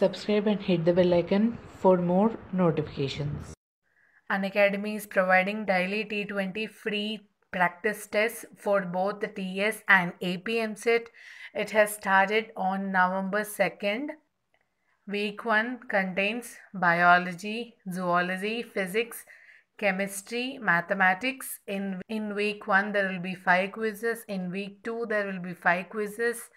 Subscribe and hit the bell icon for more notifications. An Academy is providing daily T20 free practice tests for both the TS and APM set. It has started on November 2nd. Week 1 contains biology, zoology, physics, chemistry, mathematics. In, in week 1, there will be 5 quizzes. In week 2, there will be 5 quizzes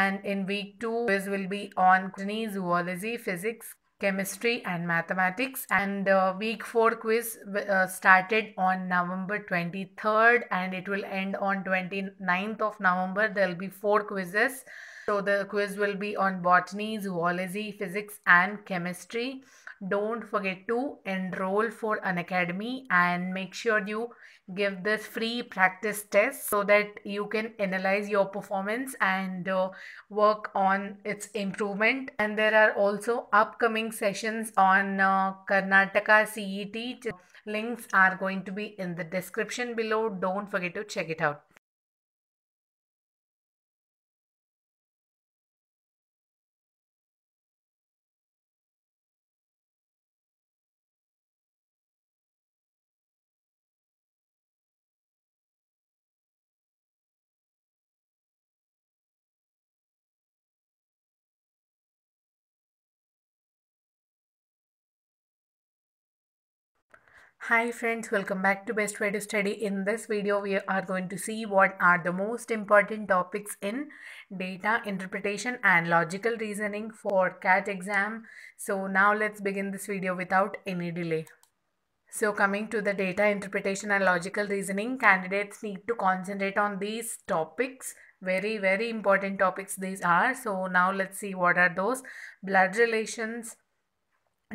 and in week 2 quiz will be on botany, zoology, physics, chemistry and mathematics and uh, week 4 quiz uh, started on November 23rd and it will end on 29th of November there will be four quizzes so the quiz will be on botany, zoology, physics and chemistry. Don't forget to enroll for an academy and make sure you give this free practice test so that you can analyze your performance and uh, work on its improvement and there are also upcoming sessions on uh, Karnataka CET links are going to be in the description below don't forget to check it out Hi friends, welcome back to Best Way to Study. In this video, we are going to see what are the most important topics in data interpretation and logical reasoning for CAT exam. So now let's begin this video without any delay. So coming to the data interpretation and logical reasoning, candidates need to concentrate on these topics. Very, very important topics these are. So now let's see what are those blood relations,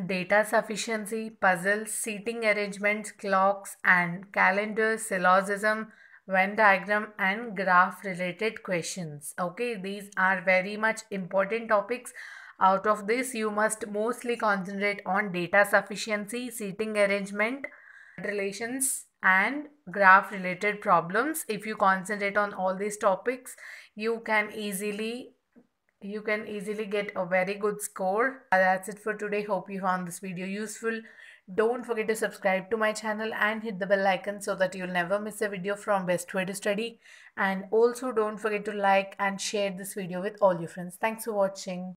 data sufficiency, puzzles, seating arrangements, clocks and calendars, syllogism, Venn diagram and graph related questions. Okay, these are very much important topics. Out of this, you must mostly concentrate on data sufficiency, seating arrangement, relations and graph related problems. If you concentrate on all these topics, you can easily you can easily get a very good score. That's it for today. Hope you found this video useful. Don't forget to subscribe to my channel and hit the bell icon so that you'll never miss a video from Best Way to Study. And also don't forget to like and share this video with all your friends. Thanks for watching.